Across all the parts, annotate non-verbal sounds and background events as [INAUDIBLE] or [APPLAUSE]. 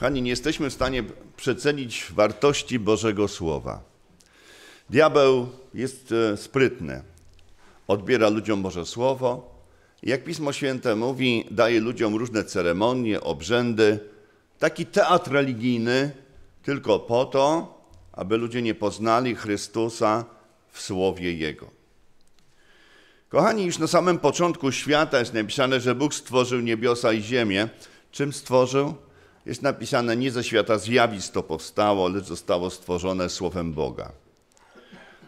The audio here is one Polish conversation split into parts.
Kochani, nie jesteśmy w stanie przecenić wartości Bożego Słowa. Diabeł jest e, sprytny. Odbiera ludziom Boże Słowo. Jak Pismo Święte mówi, daje ludziom różne ceremonie, obrzędy, taki teatr religijny, tylko po to, aby ludzie nie poznali Chrystusa w Słowie Jego. Kochani, już na samym początku świata jest napisane, że Bóg stworzył niebiosa i ziemię. Czym stworzył? Jest napisane, nie ze świata zjawisk to powstało, lecz zostało stworzone słowem Boga.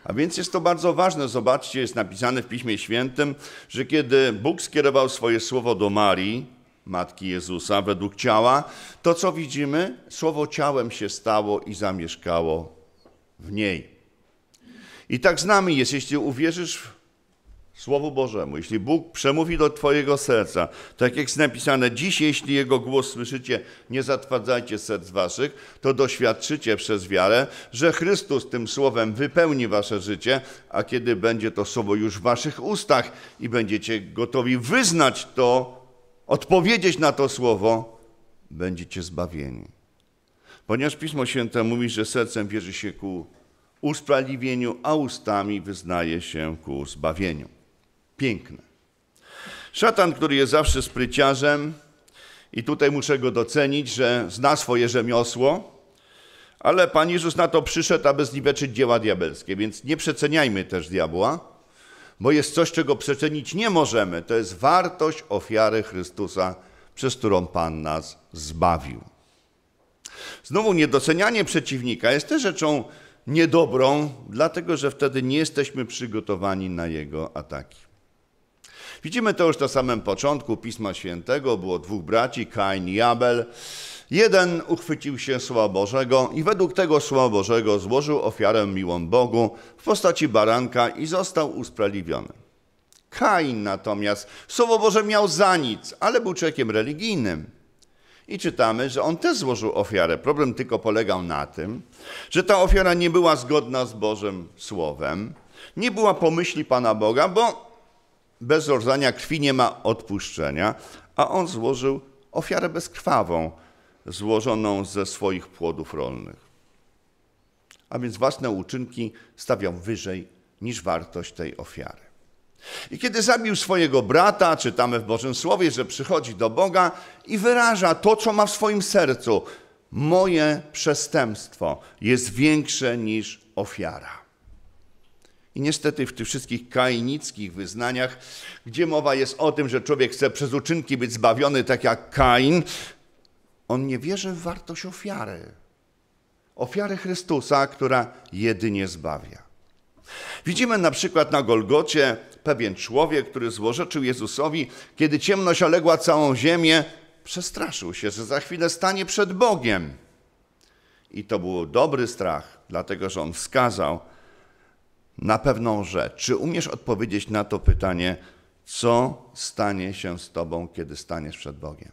A więc jest to bardzo ważne. Zobaczcie, jest napisane w Piśmie Świętym, że kiedy Bóg skierował swoje słowo do Marii, matki Jezusa, według ciała, to co widzimy, słowo ciałem się stało i zamieszkało w niej. I tak z nami jest. Jeśli uwierzysz Słowu Bożemu. Jeśli Bóg przemówi do Twojego serca, tak jak jest napisane, dziś jeśli Jego głos słyszycie, nie zatwardzajcie serc Waszych, to doświadczycie przez wiarę, że Chrystus tym Słowem wypełni Wasze życie, a kiedy będzie to Słowo już w Waszych ustach i będziecie gotowi wyznać to, odpowiedzieć na to Słowo, będziecie zbawieni. Ponieważ Pismo Święte mówi, że sercem wierzy się ku usprawiedliwieniu, a ustami wyznaje się ku zbawieniu piękne. Szatan, który jest zawsze spryciarzem, i tutaj muszę go docenić, że zna swoje rzemiosło, ale Pan Jezus na to przyszedł, aby zniweczyć dzieła diabelskie, więc nie przeceniajmy też diabła, bo jest coś, czego przecenić nie możemy. To jest wartość ofiary Chrystusa, przez którą Pan nas zbawił. Znowu niedocenianie przeciwnika jest też rzeczą niedobrą, dlatego że wtedy nie jesteśmy przygotowani na jego ataki. Widzimy to już na samym początku Pisma Świętego. Było dwóch braci, Kain i Abel. Jeden uchwycił się Słowa Bożego i według tego Słowa Bożego złożył ofiarę miłą Bogu w postaci baranka i został usprawiedliwiony. Kain natomiast Słowo Boże miał za nic, ale był człowiekiem religijnym. I czytamy, że on też złożył ofiarę. Problem tylko polegał na tym, że ta ofiara nie była zgodna z Bożym Słowem, nie była pomyśli Pana Boga, bo bez rozdania krwi nie ma odpuszczenia, a on złożył ofiarę bezkrwawą, złożoną ze swoich płodów rolnych. A więc własne uczynki stawiał wyżej niż wartość tej ofiary. I kiedy zabił swojego brata, czytamy w Bożym Słowie, że przychodzi do Boga i wyraża to, co ma w swoim sercu. Moje przestępstwo jest większe niż ofiara. I niestety w tych wszystkich kainickich wyznaniach, gdzie mowa jest o tym, że człowiek chce przez uczynki być zbawiony, tak jak Kain, on nie wierzy w wartość ofiary. Ofiary Chrystusa, która jedynie zbawia. Widzimy na przykład na Golgocie pewien człowiek, który złorzeczył Jezusowi, kiedy ciemność oległa całą ziemię, przestraszył się, że za chwilę stanie przed Bogiem. I to był dobry strach, dlatego że on wskazał na pewną rzecz. Czy umiesz odpowiedzieć na to pytanie, co stanie się z tobą, kiedy staniesz przed Bogiem?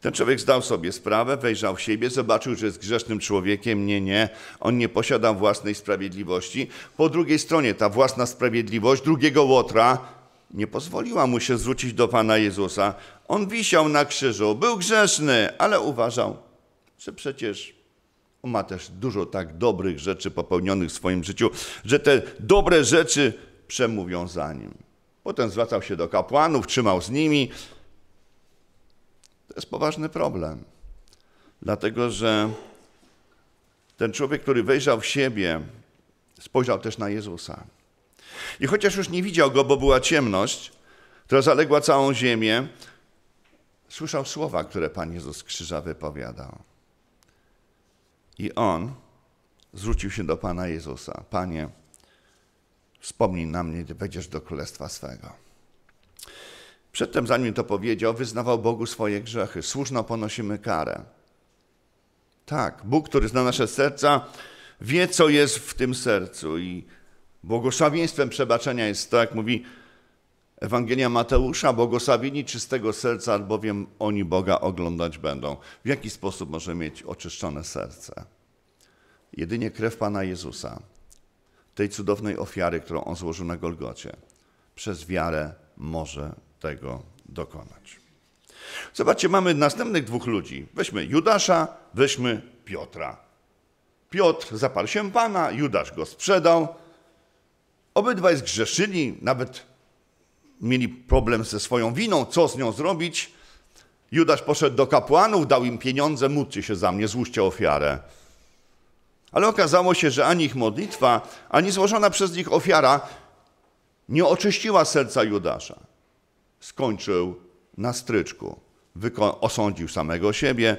Ten człowiek zdał sobie sprawę, wejrzał w siebie, zobaczył, że jest grzesznym człowiekiem. Nie, nie, on nie posiada własnej sprawiedliwości. Po drugiej stronie ta własna sprawiedliwość drugiego łotra nie pozwoliła mu się zwrócić do Pana Jezusa. On wisiał na krzyżu, był grzeszny, ale uważał, że przecież ma też dużo tak dobrych rzeczy popełnionych w swoim życiu, że te dobre rzeczy przemówią za nim. Potem zwracał się do kapłanów, trzymał z nimi. To jest poważny problem, dlatego że ten człowiek, który wejrzał w siebie, spojrzał też na Jezusa. I chociaż już nie widział go, bo była ciemność, która zaległa całą ziemię, słyszał słowa, które Pan Jezus z krzyża wypowiadał. I on zwrócił się do Pana Jezusa. Panie, wspomnij na mnie, gdy wejdziesz do królestwa swego. Przedtem, zanim to powiedział, wyznawał Bogu swoje grzechy. Słuszno ponosimy karę. Tak, Bóg, który zna nasze serca, wie, co jest w tym sercu i błogosławieństwem przebaczenia jest to, jak mówi Ewangelia Mateusza, błogosławieni czystego serca, albowiem oni Boga oglądać będą. W jaki sposób może mieć oczyszczone serce? Jedynie krew Pana Jezusa, tej cudownej ofiary, którą On złożył na Golgocie, przez wiarę może tego dokonać. Zobaczcie, mamy następnych dwóch ludzi. Weźmy Judasza, weźmy Piotra. Piotr zaparł się Pana, Judasz go sprzedał. Obydwaj zgrzeszyli, nawet mieli problem ze swoją winą, co z nią zrobić. Judasz poszedł do kapłanów, dał im pieniądze, módlcie się za mnie, złóżcie ofiarę. Ale okazało się, że ani ich modlitwa, ani złożona przez nich ofiara nie oczyściła serca Judasza. Skończył na stryczku. Wyko osądził samego siebie,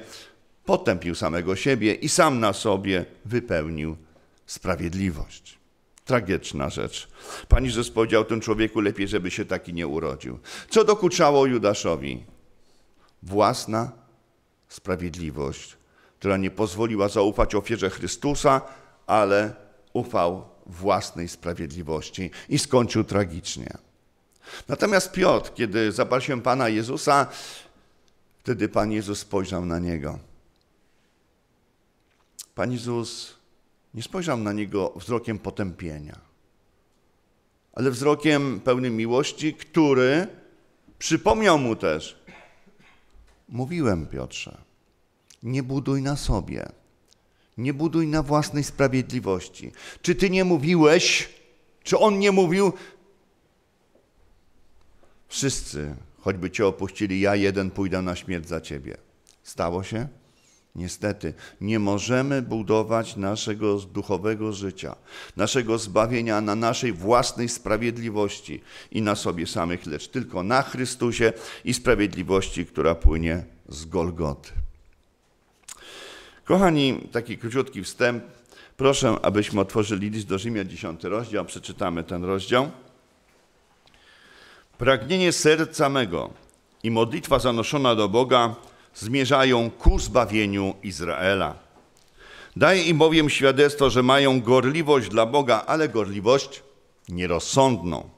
potępił samego siebie i sam na sobie wypełnił sprawiedliwość. Tragiczna rzecz. Pan Jezus powiedział tym człowieku, lepiej, żeby się taki nie urodził. Co dokuczało Judaszowi? Własna sprawiedliwość, która nie pozwoliła zaufać ofierze Chrystusa, ale ufał własnej sprawiedliwości i skończył tragicznie. Natomiast Piotr, kiedy zaparł się Pana Jezusa, wtedy Pan Jezus spojrzał na niego. Pan Jezus nie spojrzał na niego wzrokiem potępienia, ale wzrokiem pełnym miłości, który przypomniał mu też: Mówiłem, Piotrze, nie buduj na sobie, nie buduj na własnej sprawiedliwości. Czy ty nie mówiłeś, czy on nie mówił? Wszyscy, choćby cię opuścili, ja jeden pójdę na śmierć za ciebie. Stało się? Niestety, nie możemy budować naszego duchowego życia, naszego zbawienia na naszej własnej sprawiedliwości i na sobie samych, lecz tylko na Chrystusie i sprawiedliwości, która płynie z Golgoty. Kochani, taki króciutki wstęp. Proszę, abyśmy otworzyli list do Rzymia, 10 rozdział. Przeczytamy ten rozdział. Pragnienie serca mego i modlitwa zanoszona do Boga – zmierzają ku zbawieniu Izraela. Daje im bowiem świadectwo, że mają gorliwość dla Boga, ale gorliwość nierozsądną,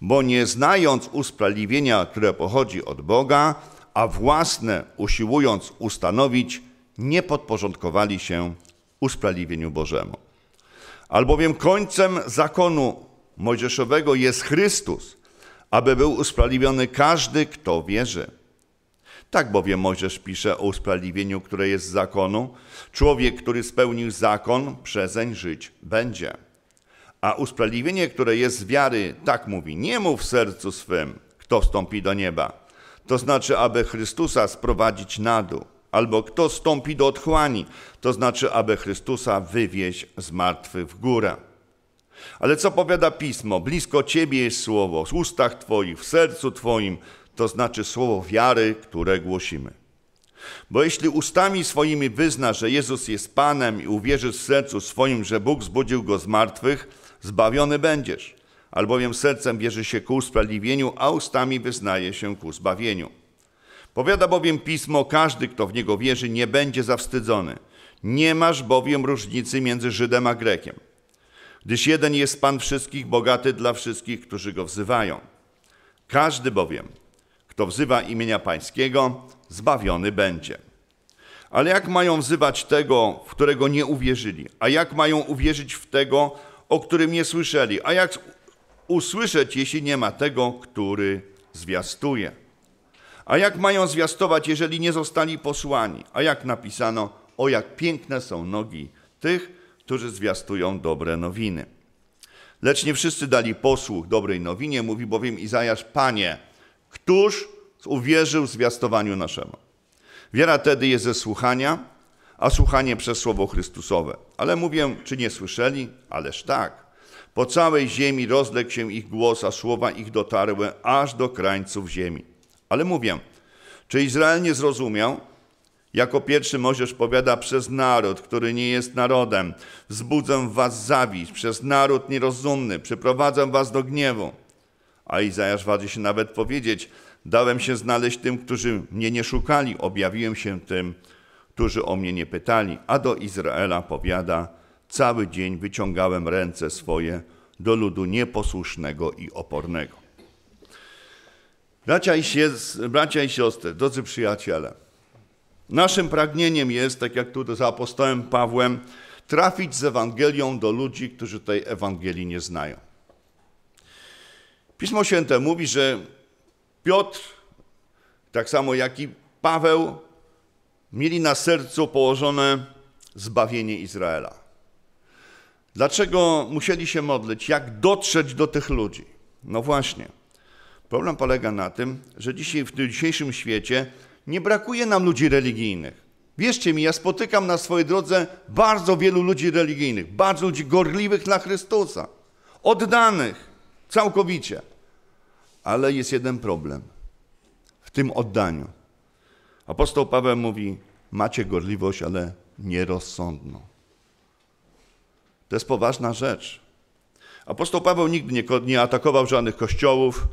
bo nie znając usprawiedliwienia, które pochodzi od Boga, a własne usiłując ustanowić, nie podporządkowali się usprawiedliwieniu Bożemu. Albowiem końcem zakonu mojżeszowego jest Chrystus, aby był usprawiedliwiony każdy, kto wierzy. Tak bowiem Mojżesz pisze o usprawiedliwieniu, które jest z zakonu. Człowiek, który spełnił zakon, przezeń żyć będzie. A usprawiedliwienie, które jest z wiary, tak mówi, nie mów w sercu swym, kto wstąpi do nieba. To znaczy, aby Chrystusa sprowadzić na dół. Albo kto stąpi do otchłani, to znaczy, aby Chrystusa wywieźć z martwy w górę. Ale co powiada Pismo? Blisko Ciebie jest Słowo, w ustach Twoich, w sercu Twoim, to znaczy słowo wiary, które głosimy. Bo jeśli ustami swoimi wyzna, że Jezus jest Panem i uwierzy w sercu swoim, że Bóg zbudził go z martwych, zbawiony będziesz, albowiem sercem wierzy się ku usprawiedliwieniu, a ustami wyznaje się ku zbawieniu. Powiada bowiem pismo: Każdy, kto w niego wierzy, nie będzie zawstydzony. Nie masz bowiem różnicy między Żydem a Grekiem, gdyż jeden jest Pan wszystkich, bogaty dla wszystkich, którzy go wzywają. Każdy bowiem, kto wzywa imienia Pańskiego, zbawiony będzie. Ale jak mają wzywać tego, w którego nie uwierzyli? A jak mają uwierzyć w tego, o którym nie słyszeli? A jak usłyszeć, jeśli nie ma tego, który zwiastuje? A jak mają zwiastować, jeżeli nie zostali posłani? A jak napisano, o jak piękne są nogi tych, którzy zwiastują dobre nowiny. Lecz nie wszyscy dali posłuch dobrej nowinie, mówi bowiem Izajasz, Panie, Któż uwierzył zwiastowaniu naszemu? Wiera tedy jest ze słuchania, a słuchanie przez słowo Chrystusowe. Ale mówię, czy nie słyszeli? Ależ tak. Po całej ziemi rozległ się ich głos, a słowa ich dotarły aż do krańców ziemi. Ale mówię, czy Izrael nie zrozumiał? Jako pierwszy Mojżesz powiada przez naród, który nie jest narodem, wzbudzę was zawiść, przez naród nierozumny, przyprowadzę was do gniewu. A Izajasz waży się nawet powiedzieć, dałem się znaleźć tym, którzy mnie nie szukali, objawiłem się tym, którzy o mnie nie pytali. A do Izraela powiada, cały dzień wyciągałem ręce swoje do ludu nieposłusznego i opornego. Bracia i, bracia i siostry, drodzy przyjaciele, naszym pragnieniem jest, tak jak tu za apostołem Pawłem, trafić z Ewangelią do ludzi, którzy tej Ewangelii nie znają. Pismo Święte mówi, że Piotr, tak samo jak i Paweł, mieli na sercu położone zbawienie Izraela. Dlaczego musieli się modlić? Jak dotrzeć do tych ludzi? No właśnie. Problem polega na tym, że dzisiaj w tym dzisiejszym świecie nie brakuje nam ludzi religijnych. Wierzcie mi, ja spotykam na swojej drodze bardzo wielu ludzi religijnych, bardzo ludzi gorliwych na Chrystusa, oddanych całkowicie. Ale jest jeden problem w tym oddaniu. Apostoł Paweł mówi: Macie gorliwość, ale nierozsądną. To jest poważna rzecz. Apostoł Paweł nigdy nie, nie atakował żadnych kościołów,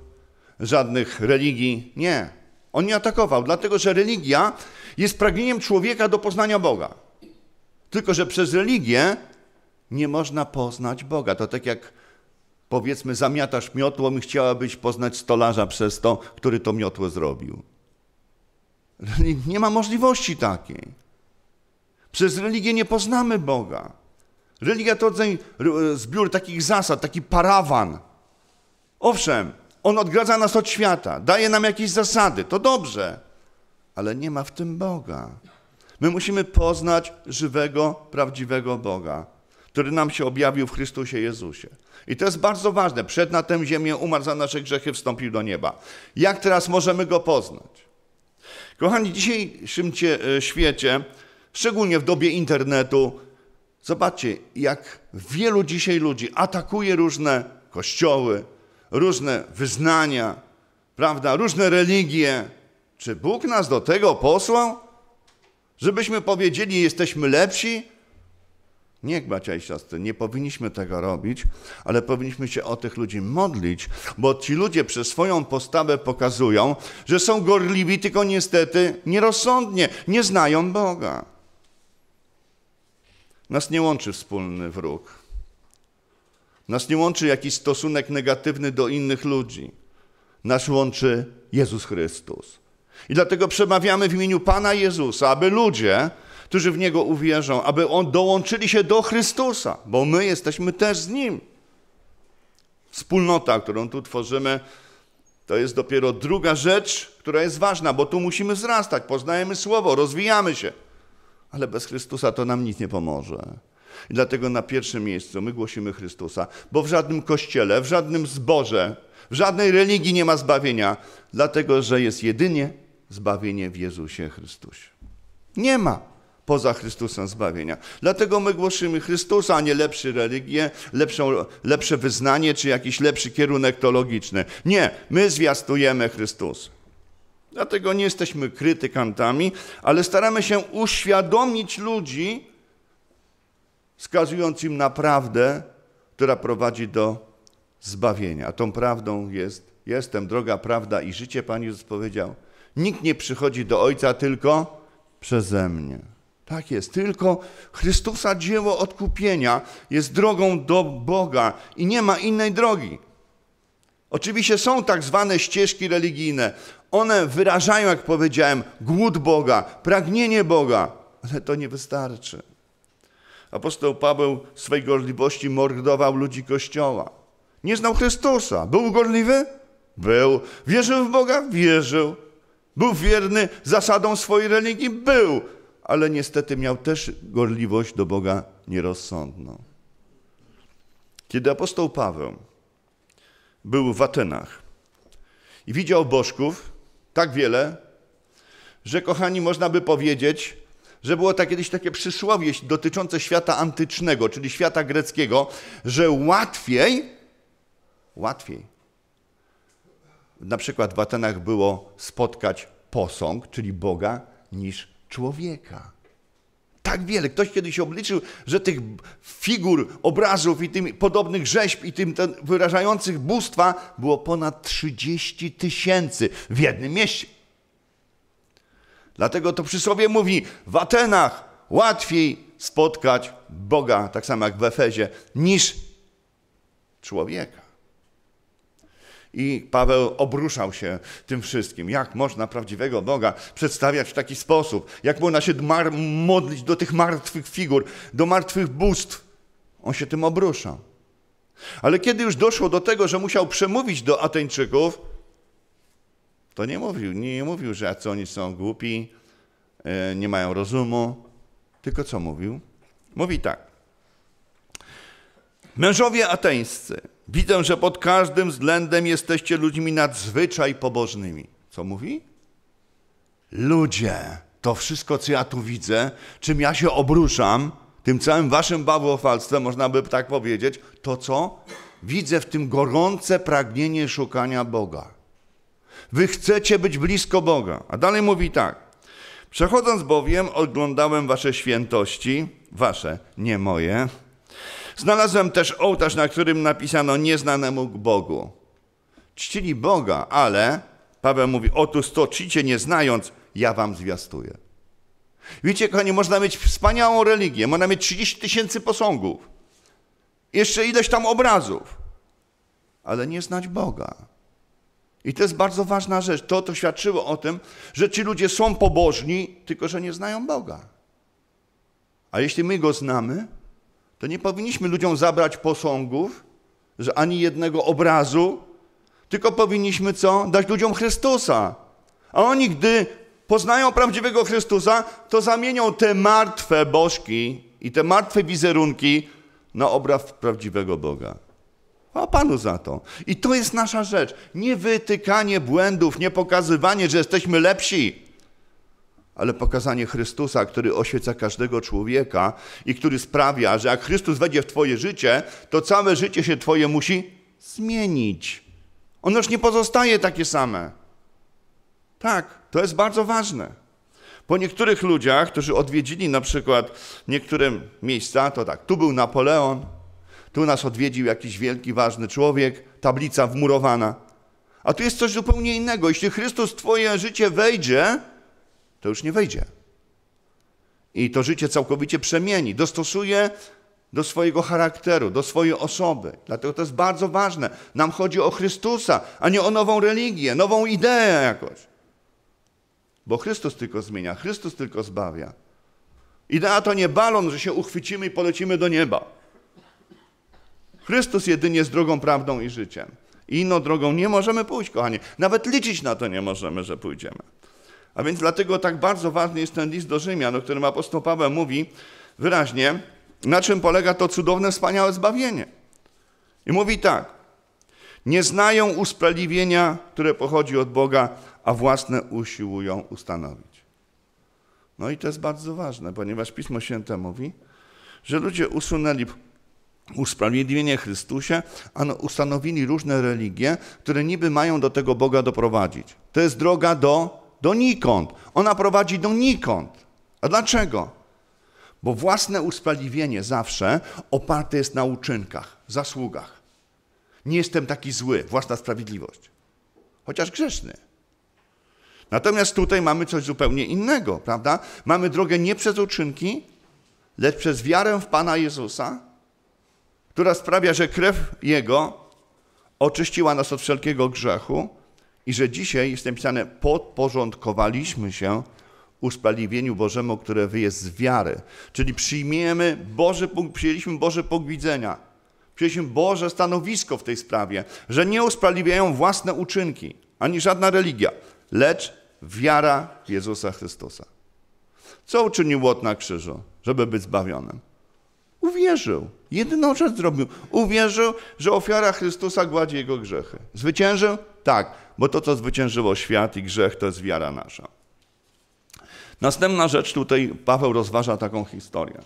żadnych religii. Nie. On nie atakował, dlatego że religia jest pragnieniem człowieka do poznania Boga. Tylko, że przez religię nie można poznać Boga. To tak jak powiedzmy, zamiatasz miotło. i chciałabyś poznać stolarza przez to, który to miotło zrobił. No, nie ma możliwości takiej. Przez religię nie poznamy Boga. Religia to rodzaj zbiór takich zasad, taki parawan. Owszem, on odgradza nas od świata, daje nam jakieś zasady, to dobrze, ale nie ma w tym Boga. My musimy poznać żywego, prawdziwego Boga który nam się objawił w Chrystusie Jezusie. I to jest bardzo ważne. Przed na tę ziemię, umarł za nasze grzechy, wstąpił do nieba. Jak teraz możemy go poznać? Kochani, w dzisiejszym e, świecie, szczególnie w dobie internetu, zobaczcie, jak wielu dzisiaj ludzi atakuje różne kościoły, różne wyznania, prawda, różne religie. Czy Bóg nas do tego posłał? Żebyśmy powiedzieli, jesteśmy lepsi, Niech, bracia i siostry, nie powinniśmy tego robić, ale powinniśmy się o tych ludzi modlić, bo ci ludzie przez swoją postawę pokazują, że są gorliwi, tylko niestety nierozsądnie, nie znają Boga. Nas nie łączy wspólny wróg. Nas nie łączy jakiś stosunek negatywny do innych ludzi. Nas łączy Jezus Chrystus. I dlatego przemawiamy w imieniu Pana Jezusa, aby ludzie, którzy w Niego uwierzą, aby on, dołączyli się do Chrystusa, bo my jesteśmy też z Nim. Wspólnota, którą tu tworzymy, to jest dopiero druga rzecz, która jest ważna, bo tu musimy wzrastać, poznajemy Słowo, rozwijamy się. Ale bez Chrystusa to nam nic nie pomoże. I dlatego na pierwszym miejscu my głosimy Chrystusa, bo w żadnym kościele, w żadnym zboże, w żadnej religii nie ma zbawienia, dlatego że jest jedynie zbawienie w Jezusie Chrystusie. Nie ma poza Chrystusem zbawienia. Dlatego my głosimy Chrystusa, a nie lepszy religię, lepszą, lepsze wyznanie czy jakiś lepszy kierunek teologiczny. Nie, my zwiastujemy Chrystusa. Dlatego nie jesteśmy krytykantami, ale staramy się uświadomić ludzi, wskazując im na prawdę, która prowadzi do zbawienia. A tą prawdą jest, jestem droga, prawda i życie, Pan Jezus powiedział. Nikt nie przychodzi do Ojca tylko przeze mnie. Tak jest. Tylko Chrystusa dzieło odkupienia jest drogą do Boga i nie ma innej drogi. Oczywiście są tak zwane ścieżki religijne. One wyrażają, jak powiedziałem, głód Boga, pragnienie Boga, ale to nie wystarczy. Apostoł Paweł w swej gorliwości mordował ludzi Kościoła. Nie znał Chrystusa. Był gorliwy? Był. Wierzył w Boga? Wierzył. Był wierny zasadom swojej religii? Był ale niestety miał też gorliwość do Boga nierozsądną. Kiedy apostoł Paweł był w Atenach i widział bożków tak wiele, że kochani, można by powiedzieć, że było tak kiedyś takie przysłowie dotyczące świata antycznego, czyli świata greckiego, że łatwiej, łatwiej, na przykład w Atenach było spotkać posąg, czyli Boga, niż człowieka. Tak wiele. Ktoś kiedyś obliczył, że tych figur, obrazów i tym podobnych rzeźb i tym wyrażających bóstwa było ponad 30 tysięcy w jednym mieście. Dlatego to przysłowie mówi, w Atenach łatwiej spotkać Boga, tak samo jak w Efezie, niż człowieka. I Paweł obruszał się tym wszystkim. Jak można prawdziwego Boga przedstawiać w taki sposób? Jak można się modlić do tych martwych figur, do martwych bóstw? On się tym obruszał. Ale kiedy już doszło do tego, że musiał przemówić do Ateńczyków, to nie mówił, nie, nie mówił, że co oni są głupi, e, nie mają rozumu, tylko co mówił? Mówi tak. Mężowie ateńscy, Widzę, że pod każdym względem jesteście ludźmi nadzwyczaj pobożnymi. Co mówi? Ludzie, to wszystko, co ja tu widzę, czym ja się obruszam, tym całym waszym bawofalstwem, można by tak powiedzieć, to co? Widzę w tym gorące pragnienie szukania Boga. Wy chcecie być blisko Boga. A dalej mówi tak. Przechodząc bowiem, oglądałem wasze świętości, wasze, nie moje, Znalazłem też ołtarz, na którym napisano nieznanemu Bogu. Czcili Boga, ale Paweł mówi, otóż to czcicie nie znając, ja wam zwiastuję. Wiecie, kochani, można mieć wspaniałą religię, można mieć 30 tysięcy posągów, jeszcze ileś tam obrazów, ale nie znać Boga. I to jest bardzo ważna rzecz. To, to świadczyło o tym, że ci ludzie są pobożni, tylko że nie znają Boga. A jeśli my Go znamy, to nie powinniśmy ludziom zabrać posągów, że ani jednego obrazu, tylko powinniśmy co? Dać ludziom Chrystusa. A oni, gdy poznają prawdziwego Chrystusa, to zamienią te martwe bożki i te martwe wizerunki na obraz prawdziwego Boga. A Panu za to. I to jest nasza rzecz. Nie wytykanie błędów, nie pokazywanie, że jesteśmy lepsi, ale pokazanie Chrystusa, który oświeca każdego człowieka i który sprawia, że jak Chrystus wejdzie w Twoje życie, to całe życie się Twoje musi zmienić. Ono już nie pozostaje takie same. Tak, to jest bardzo ważne. Po niektórych ludziach, którzy odwiedzili na przykład niektóre miejsca, to tak, tu był Napoleon, tu nas odwiedził jakiś wielki, ważny człowiek, tablica wmurowana. A tu jest coś zupełnie innego. Jeśli Chrystus w Twoje życie wejdzie, to już nie wejdzie. I to życie całkowicie przemieni, dostosuje do swojego charakteru, do swojej osoby. Dlatego to jest bardzo ważne. Nam chodzi o Chrystusa, a nie o nową religię, nową ideę jakoś. Bo Chrystus tylko zmienia, Chrystus tylko zbawia. Idea to nie balon, że się uchwycimy i polecimy do nieba. Chrystus jedynie z drogą, prawdą i życiem. I inną drogą nie możemy pójść, kochani. Nawet liczyć na to nie możemy, że pójdziemy. A więc dlatego tak bardzo ważny jest ten list do Rzymian, o którym apostoł Paweł mówi wyraźnie, na czym polega to cudowne, wspaniałe zbawienie. I mówi tak, nie znają usprawiedliwienia, które pochodzi od Boga, a własne usiłują ustanowić. No i to jest bardzo ważne, ponieważ Pismo Święte mówi, że ludzie usunęli usprawiedliwienie Chrystusie, no ustanowili różne religie, które niby mają do tego Boga doprowadzić. To jest droga do Donikąd. Ona prowadzi donikąd. A dlaczego? Bo własne usprawiedliwienie zawsze oparte jest na uczynkach, zasługach. Nie jestem taki zły, własna sprawiedliwość. Chociaż grzeszny. Natomiast tutaj mamy coś zupełnie innego, prawda? Mamy drogę nie przez uczynki, lecz przez wiarę w Pana Jezusa, która sprawia, że krew Jego oczyściła nas od wszelkiego grzechu i że dzisiaj jest napisane, podporządkowaliśmy się usprawiedliwieniu Bożemu, które wyjeżdża z wiary. Czyli przyjmiemy Boży, przyjęliśmy Boże punkt widzenia. Przyjęliśmy Boże stanowisko w tej sprawie, że nie usprawiedliwiają własne uczynki, ani żadna religia, lecz wiara w Jezusa Chrystusa. Co uczynił Łot na krzyżu, żeby być zbawionym? Uwierzył. Jedyną rzecz zrobił. Uwierzył, że ofiara Chrystusa gładzi jego grzechy. Zwyciężył? Tak bo to, co zwyciężyło świat i grzech, to jest wiara nasza. Następna rzecz, tutaj Paweł rozważa taką historię.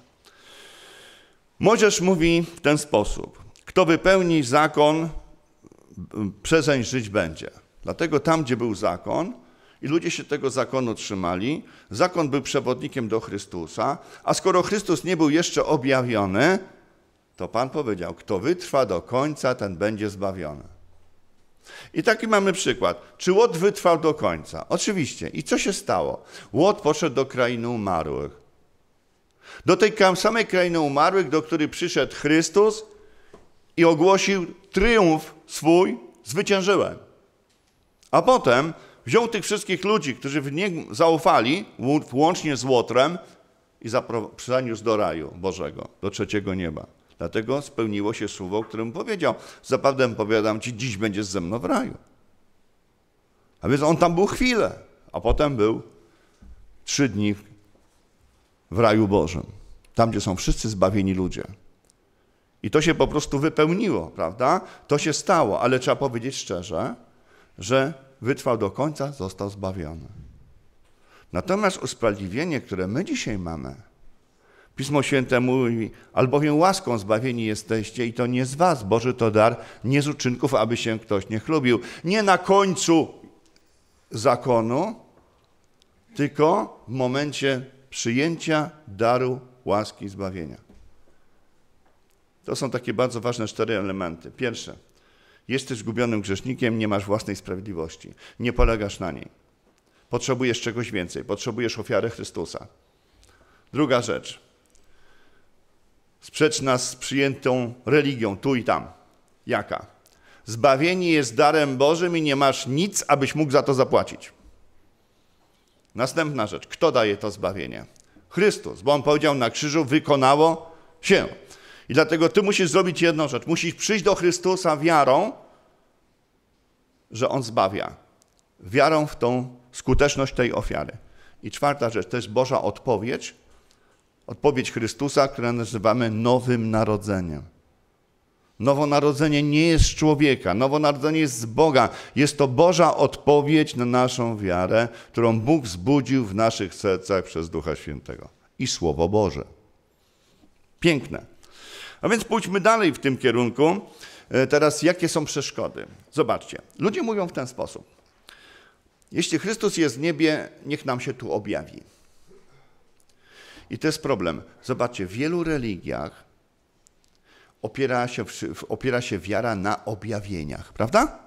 Młodzież mówi w ten sposób: Kto wypełni zakon, przezeń żyć będzie. Dlatego tam, gdzie był zakon, i ludzie się tego zakonu trzymali, zakon był przewodnikiem do Chrystusa, a skoro Chrystus nie był jeszcze objawiony, to Pan powiedział: Kto wytrwa do końca, ten będzie zbawiony. I taki mamy przykład. Czy Łot wytrwał do końca? Oczywiście. I co się stało? Łot poszedł do krainy umarłych. Do tej samej krainy umarłych, do której przyszedł Chrystus i ogłosił triumf swój, zwyciężyłem. A potem wziął tych wszystkich ludzi, którzy w nim zaufali, łącznie z Łotrem, i zaniósł do raju Bożego, do trzeciego nieba. Dlatego spełniło się słowo, którym powiedział: Zaprawdę powiadam ci, dziś będziesz ze mną w raju. A więc on tam był chwilę, a potem był trzy dni w raju Bożym, tam gdzie są wszyscy zbawieni ludzie. I to się po prostu wypełniło, prawda? To się stało, ale trzeba powiedzieć szczerze, że wytrwał do końca, został zbawiony. Natomiast usprawiedliwienie, które my dzisiaj mamy, Pismo Święte mówi, albowiem łaską zbawieni jesteście i to nie z was, Boży to dar, nie z uczynków, aby się ktoś nie chlubił. Nie na końcu zakonu, tylko w momencie przyjęcia daru łaski zbawienia. To są takie bardzo ważne cztery elementy. Pierwsze, jesteś zgubionym grzesznikiem, nie masz własnej sprawiedliwości, nie polegasz na niej. Potrzebujesz czegoś więcej, potrzebujesz ofiary Chrystusa. Druga rzecz, sprzeczna z przyjętą religią tu i tam. Jaka? Zbawienie jest darem Bożym i nie masz nic, abyś mógł za to zapłacić. Następna rzecz. Kto daje to zbawienie? Chrystus, bo on powiedział na krzyżu, wykonało się. I dlatego ty musisz zrobić jedną rzecz. Musisz przyjść do Chrystusa wiarą, że on zbawia. Wiarą w tą skuteczność tej ofiary. I czwarta rzecz, to jest Boża odpowiedź Odpowiedź Chrystusa, którą nazywamy nowym narodzeniem. Nowonarodzenie nie jest z człowieka, nowonarodzenie jest z Boga. Jest to Boża odpowiedź na naszą wiarę, którą Bóg zbudził w naszych sercach przez Ducha Świętego i Słowo Boże. Piękne. A więc pójdźmy dalej w tym kierunku. E, teraz, jakie są przeszkody? Zobaczcie, ludzie mówią w ten sposób. Jeśli Chrystus jest w niebie, niech nam się tu objawi. I to jest problem. Zobaczcie, w wielu religiach opiera się, opiera się wiara na objawieniach, prawda?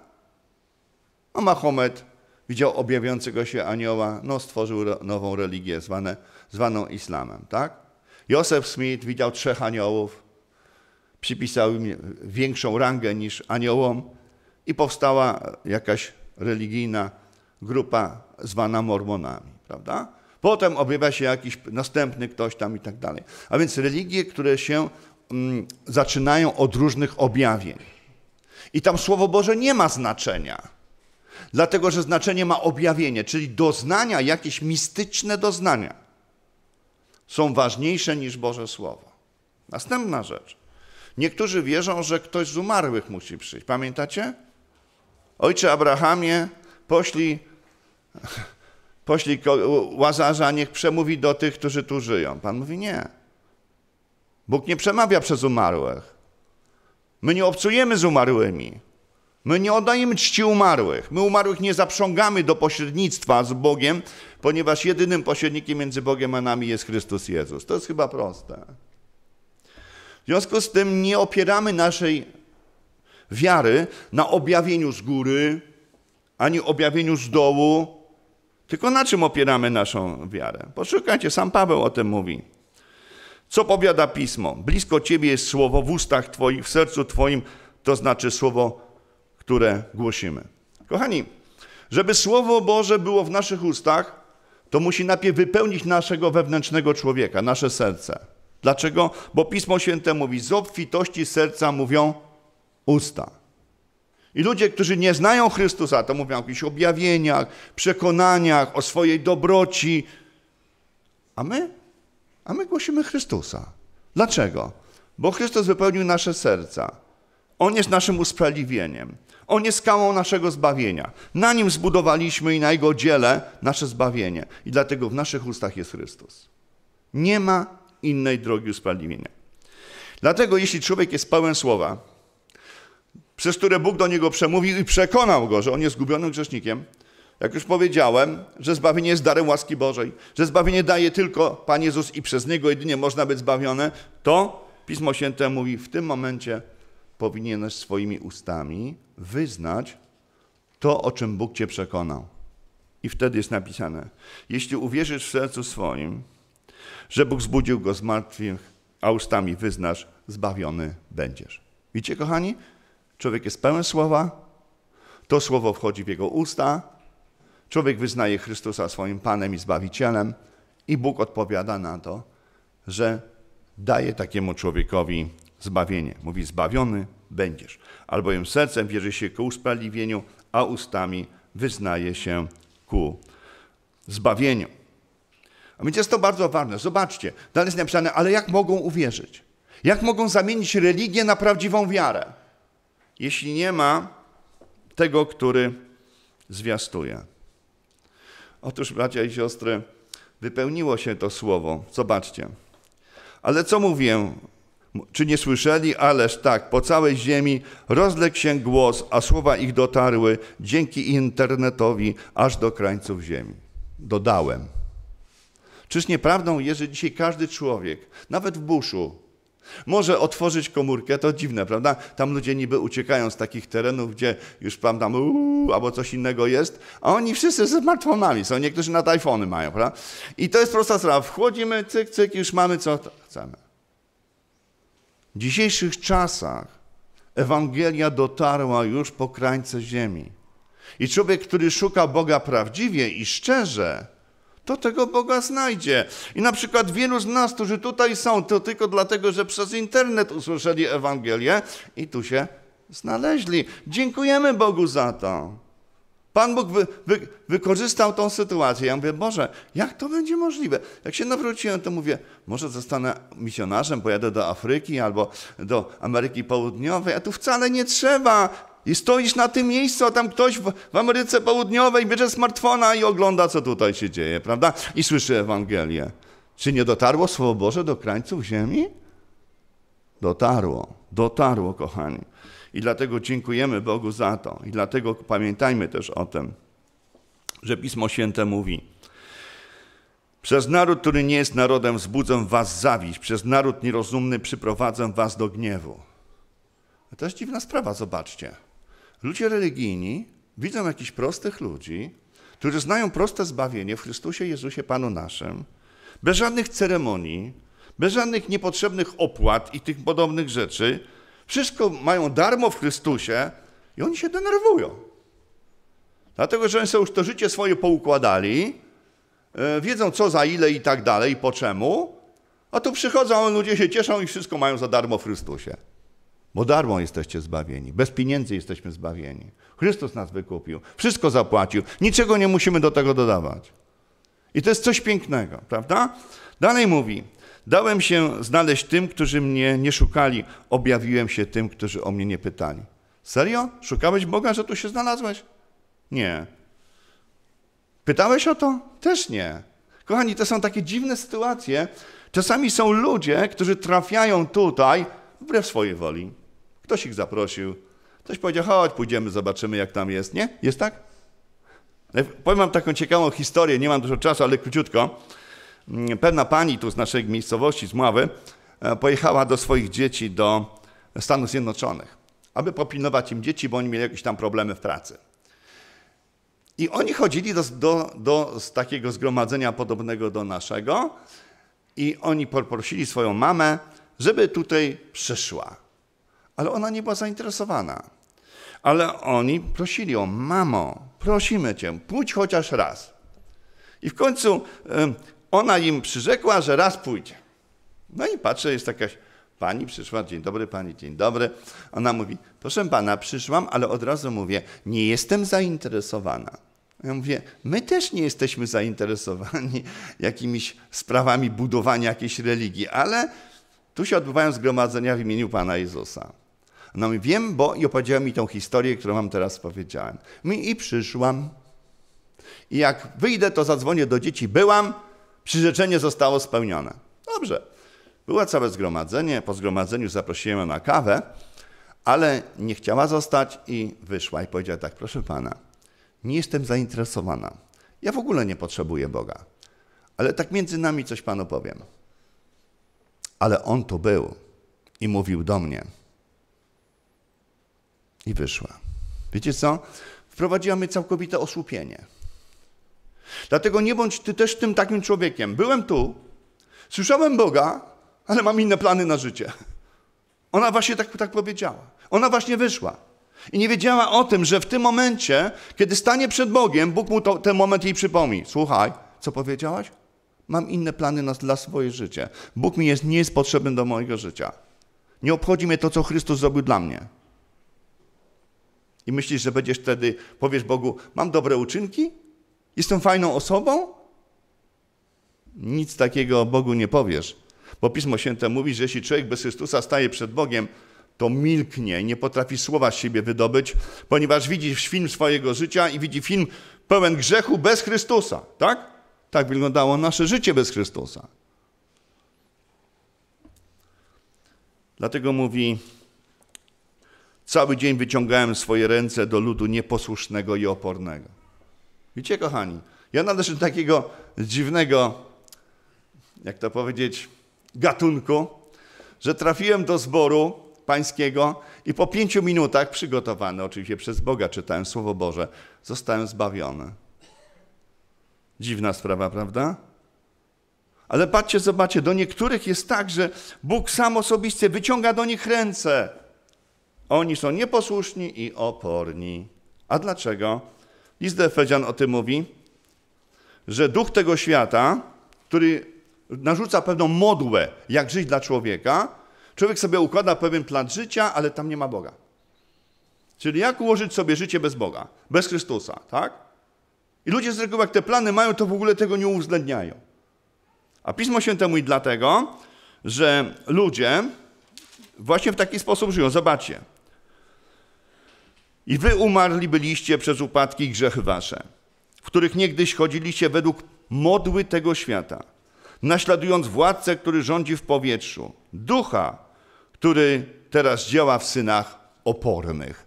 A Mahomet widział objawiającego się anioła, no stworzył nową religię zwane, zwaną islamem, tak? Joseph Smith widział trzech aniołów, przypisał im większą rangę niż aniołom i powstała jakaś religijna grupa zwana mormonami, prawda? Potem objawia się jakiś następny ktoś tam i tak dalej. A więc religie, które się mm, zaczynają od różnych objawień. I tam Słowo Boże nie ma znaczenia, dlatego że znaczenie ma objawienie, czyli doznania, jakieś mistyczne doznania są ważniejsze niż Boże Słowo. Następna rzecz. Niektórzy wierzą, że ktoś z umarłych musi przyjść. Pamiętacie? Ojcze Abrahamie, poślij poślij Łazarza, niech przemówi do tych, którzy tu żyją. Pan mówi nie. Bóg nie przemawia przez umarłych. My nie obcujemy z umarłymi. My nie oddajemy czci umarłych. My umarłych nie zaprzągamy do pośrednictwa z Bogiem, ponieważ jedynym pośrednikiem między Bogiem a nami jest Chrystus Jezus. To jest chyba proste. W związku z tym nie opieramy naszej wiary na objawieniu z góry, ani objawieniu z dołu, tylko na czym opieramy naszą wiarę? Poszukajcie, sam Paweł o tym mówi. Co powiada pismo? Blisko ciebie jest słowo w ustach twoich, w sercu twoim, to znaczy słowo, które głosimy. Kochani, żeby słowo Boże było w naszych ustach, to musi najpierw wypełnić naszego wewnętrznego człowieka, nasze serce. Dlaczego? Bo Pismo Święte mówi, z obfitości serca mówią usta. I ludzie, którzy nie znają Chrystusa, to mówią o jakichś objawieniach, przekonaniach, o swojej dobroci. A my? A my głosimy Chrystusa. Dlaczego? Bo Chrystus wypełnił nasze serca. On jest naszym usprawiedliwieniem. On jest skałą naszego zbawienia. Na nim zbudowaliśmy i na jego dziele nasze zbawienie. I dlatego w naszych ustach jest Chrystus. Nie ma innej drogi usprawiedliwienia. Dlatego jeśli człowiek jest pełen słowa, przez które Bóg do niego przemówił i przekonał go, że on jest zgubionym grzesznikiem. Jak już powiedziałem, że zbawienie jest darem łaski Bożej, że zbawienie daje tylko Pan Jezus i przez Niego jedynie można być zbawione, to Pismo Święte mówi, w tym momencie powinieneś swoimi ustami wyznać to, o czym Bóg Cię przekonał. I wtedy jest napisane, jeśli uwierzysz w sercu swoim, że Bóg zbudził go z martwych, a ustami wyznasz, zbawiony będziesz. Widzicie, kochani? Człowiek jest pełen słowa, to słowo wchodzi w jego usta, człowiek wyznaje Chrystusa swoim Panem i Zbawicielem i Bóg odpowiada na to, że daje takiemu człowiekowi zbawienie. Mówi, zbawiony będziesz. Albowiem sercem wierzy się ku usprawiedliwieniu, a ustami wyznaje się ku zbawieniu. A więc jest to bardzo ważne. Zobaczcie, dalej jest napisane, ale jak mogą uwierzyć? Jak mogą zamienić religię na prawdziwą wiarę? jeśli nie ma tego, który zwiastuje. Otóż, bracia i siostry, wypełniło się to słowo. Zobaczcie. Ale co mówię? Czy nie słyszeli? Ależ tak, po całej ziemi rozległ się głos, a słowa ich dotarły dzięki internetowi aż do krańców ziemi. Dodałem. Czyż nieprawdą jest, że dzisiaj każdy człowiek, nawet w buszu, może otworzyć komórkę, to dziwne, prawda? Tam ludzie niby uciekają z takich terenów, gdzie już prawda, uuu, albo coś innego jest, a oni wszyscy ze smartfonami są, niektórzy na iPhony mają, prawda? I to jest prosta sprawa. Wchodzimy, cyk, cyk, już mamy co chcemy. W dzisiejszych czasach Ewangelia dotarła już po krańce ziemi. I człowiek, który szuka Boga prawdziwie i szczerze, to tego Boga znajdzie. I na przykład wielu z nas, którzy tutaj są, to tylko dlatego, że przez internet usłyszeli Ewangelię i tu się znaleźli. Dziękujemy Bogu za to. Pan Bóg wy, wy, wykorzystał tą sytuację. Ja mówię, Boże, jak to będzie możliwe? Jak się nawróciłem, to mówię, może zostanę misjonarzem, pojadę do Afryki albo do Ameryki Południowej, a tu wcale nie trzeba i stoisz na tym miejscu, a tam ktoś w, w Ameryce Południowej bierze smartfona i ogląda, co tutaj się dzieje, prawda? I słyszy Ewangelię. Czy nie dotarło Słowo Boże do krańców ziemi? Dotarło, dotarło, kochani. I dlatego dziękujemy Bogu za to. I dlatego pamiętajmy też o tym, że Pismo Święte mówi: Przez naród, który nie jest narodem, zbudzę was zawiść, przez naród nierozumny przyprowadzę was do gniewu. To jest dziwna sprawa, zobaczcie. Ludzie religijni widzą jakichś prostych ludzi, którzy znają proste zbawienie w Chrystusie Jezusie Panu naszym, bez żadnych ceremonii, bez żadnych niepotrzebnych opłat i tych podobnych rzeczy. Wszystko mają darmo w Chrystusie i oni się denerwują. Dlatego, że oni sobie już to życie swoje poukładali, e, wiedzą co za ile i tak dalej, i po czemu, a tu przychodzą, ludzie się cieszą i wszystko mają za darmo w Chrystusie. Bo darmo jesteście zbawieni. Bez pieniędzy jesteśmy zbawieni. Chrystus nas wykupił. Wszystko zapłacił. Niczego nie musimy do tego dodawać. I to jest coś pięknego, prawda? Dalej mówi: Dałem się znaleźć tym, którzy mnie nie szukali. Objawiłem się tym, którzy o mnie nie pytali. Serio? Szukałeś Boga, że tu się znalazłeś? Nie. Pytałeś o to? Też nie. Kochani, to są takie dziwne sytuacje. Czasami są ludzie, którzy trafiają tutaj wbrew swojej woli. Ktoś ich zaprosił. Ktoś powiedział, chodź, pójdziemy, zobaczymy, jak tam jest. Nie? Jest tak? E, powiem wam taką ciekawą historię, nie mam dużo czasu, ale króciutko. Mm, pewna pani tu z naszej miejscowości, z Mławy, e, pojechała do swoich dzieci do Stanów Zjednoczonych, aby popilnować im dzieci, bo oni mieli jakieś tam problemy w pracy. I oni chodzili do, do, do z takiego zgromadzenia podobnego do naszego i oni poprosili swoją mamę, żeby tutaj przyszła ale ona nie była zainteresowana. Ale oni prosili o mamo, prosimy cię, pójdź chociaż raz. I w końcu ona im przyrzekła, że raz pójdzie. No i patrzę, jest jakaś pani przyszła, dzień dobry pani, dzień dobry. Ona mówi, proszę pana, przyszłam, ale od razu mówię, nie jestem zainteresowana. Ja mówię, my też nie jesteśmy zainteresowani [LAUGHS] jakimiś sprawami budowania jakiejś religii, ale tu się odbywają zgromadzenia w imieniu Pana Jezusa. No i wiem, bo i opowiedziała mi tą historię, którą wam teraz powiedziałem. I przyszłam. I jak wyjdę, to zadzwonię do dzieci. Byłam, przyrzeczenie zostało spełnione. Dobrze. Było całe zgromadzenie. Po zgromadzeniu zaprosiłem ją na kawę, ale nie chciała zostać i wyszła i powiedziała tak, proszę pana, nie jestem zainteresowana. Ja w ogóle nie potrzebuję Boga. Ale tak między nami coś panu powiem. Ale on tu był i mówił do mnie – i wyszła. Wiecie co? Wprowadziła mnie całkowite osłupienie. Dlatego nie bądź ty też tym takim człowiekiem. Byłem tu, słyszałem Boga, ale mam inne plany na życie. Ona właśnie tak, tak powiedziała. Ona właśnie wyszła. I nie wiedziała o tym, że w tym momencie, kiedy stanie przed Bogiem, Bóg mu to, ten moment jej przypomni. Słuchaj, co powiedziałaś? Mam inne plany na, dla swoje życie. Bóg mi jest, nie jest potrzebny do mojego życia. Nie obchodzi mnie to, co Chrystus zrobił dla mnie. I myślisz, że będziesz wtedy, powiesz Bogu, mam dobre uczynki? Jestem fajną osobą? Nic takiego Bogu nie powiesz. Bo Pismo Święte mówi, że jeśli człowiek bez Chrystusa staje przed Bogiem, to milknie i nie potrafi słowa z siebie wydobyć, ponieważ widzi film swojego życia i widzi film pełen grzechu bez Chrystusa. Tak? Tak wyglądało nasze życie bez Chrystusa. Dlatego mówi Cały dzień wyciągałem swoje ręce do ludu nieposłusznego i opornego. Widzicie, kochani, ja należę do takiego dziwnego, jak to powiedzieć, gatunku, że trafiłem do zboru pańskiego i po pięciu minutach, przygotowany oczywiście przez Boga, czytałem Słowo Boże, zostałem zbawiony. Dziwna sprawa, prawda? Ale patrzcie, zobaczcie, do niektórych jest tak, że Bóg sam osobiście wyciąga do nich ręce oni są nieposłuszni i oporni. A dlaczego? List do Efezian o tym mówi, że duch tego świata, który narzuca pewną modłę, jak żyć dla człowieka, człowiek sobie układa pewien plan życia, ale tam nie ma Boga. Czyli jak ułożyć sobie życie bez Boga, bez Chrystusa, tak? I ludzie z reguły, jak te plany mają, to w ogóle tego nie uwzględniają. A Pismo Święte mówi dlatego, że ludzie właśnie w taki sposób żyją. Zobaczcie, i wy umarli byliście przez upadki grzechy wasze, w których niegdyś chodziliście według modły tego świata, naśladując władcę, który rządzi w powietrzu, ducha, który teraz działa w synach opornych.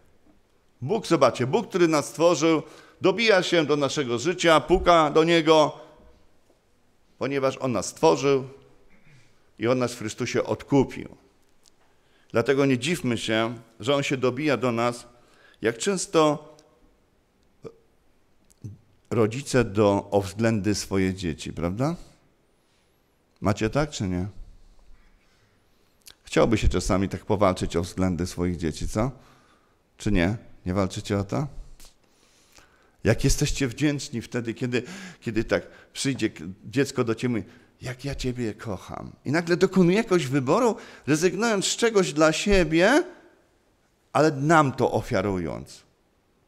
Bóg, zobaczcie, Bóg, który nas stworzył, dobija się do naszego życia, puka do Niego, ponieważ On nas stworzył i On nas w Chrystusie odkupił. Dlatego nie dziwmy się, że On się dobija do nas jak często rodzice do, o względy swoje dzieci, prawda? Macie tak czy nie? Chciałby się czasami tak powalczyć o względy swoich dzieci, co? Czy nie? Nie walczycie o to? Jak jesteście wdzięczni wtedy, kiedy, kiedy tak przyjdzie dziecko do ciebie, jak ja ciebie kocham. I nagle dokonuje jakiegoś wyboru, rezygnując z czegoś dla siebie, ale nam to ofiarując.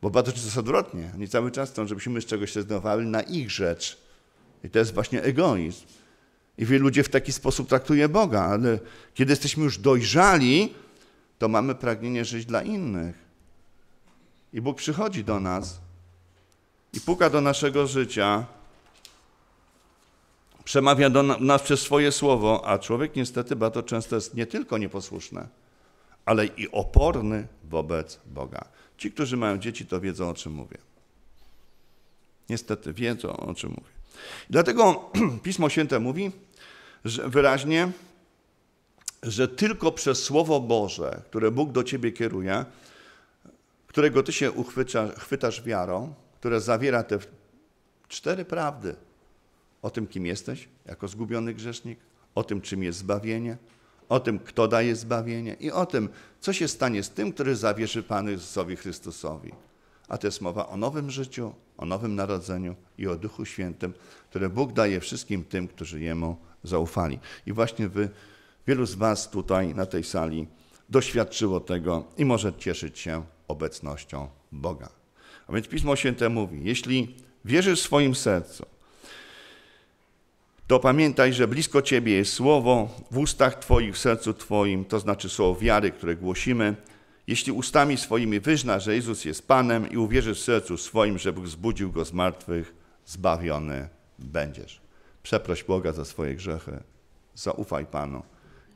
Bo bardzo często jest odwrotnie. Oni cały czas chcą, żebyśmy z czegoś się na ich rzecz. I to jest właśnie egoizm. I wielu ludzi w taki sposób traktuje Boga, ale kiedy jesteśmy już dojrzali, to mamy pragnienie żyć dla innych. I Bóg przychodzi do nas i puka do naszego życia, przemawia do nas przez swoje słowo, a człowiek niestety bardzo często jest nie tylko nieposłuszny, ale i oporny wobec Boga. Ci, którzy mają dzieci, to wiedzą, o czym mówię. Niestety wiedzą, o czym mówię. Dlatego [CLEARS THROAT] Pismo Święte mówi że wyraźnie, że tylko przez Słowo Boże, które Bóg do ciebie kieruje, którego ty się uchwytasz, chwytasz wiarą, które zawiera te cztery prawdy o tym, kim jesteś jako zgubiony grzesznik, o tym, czym jest zbawienie, o tym, kto daje zbawienie i o tym, co się stanie z tym, który zawierzy Panu Jezusowi Chrystusowi. A to jest mowa o nowym życiu, o nowym narodzeniu i o Duchu Świętym, które Bóg daje wszystkim tym, którzy Jemu zaufali. I właśnie wy, wielu z Was tutaj na tej sali doświadczyło tego i może cieszyć się obecnością Boga. A więc Pismo Święte mówi, jeśli wierzysz w swoim sercu, to pamiętaj, że blisko Ciebie jest słowo w ustach Twoich, w sercu Twoim, to znaczy słowo wiary, które głosimy. Jeśli ustami swoimi wyznasz, że Jezus jest Panem i uwierzysz w sercu swoim, że Bóg zbudził Go z martwych, zbawiony będziesz. Przeproś Boga za swoje grzechy, zaufaj Panu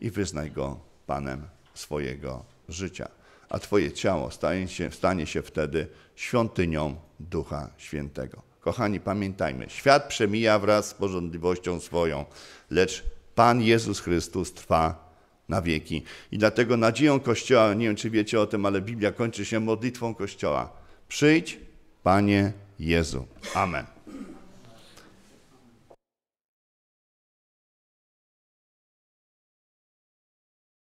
i wyznaj Go Panem swojego życia. A Twoje ciało stanie się, stanie się wtedy świątynią Ducha Świętego. Kochani, pamiętajmy, świat przemija wraz z porządliwością swoją, lecz Pan Jezus Chrystus trwa na wieki. I dlatego nadzieją Kościoła, nie wiem czy wiecie o tym, ale Biblia kończy się modlitwą Kościoła. Przyjdź, Panie Jezu. Amen.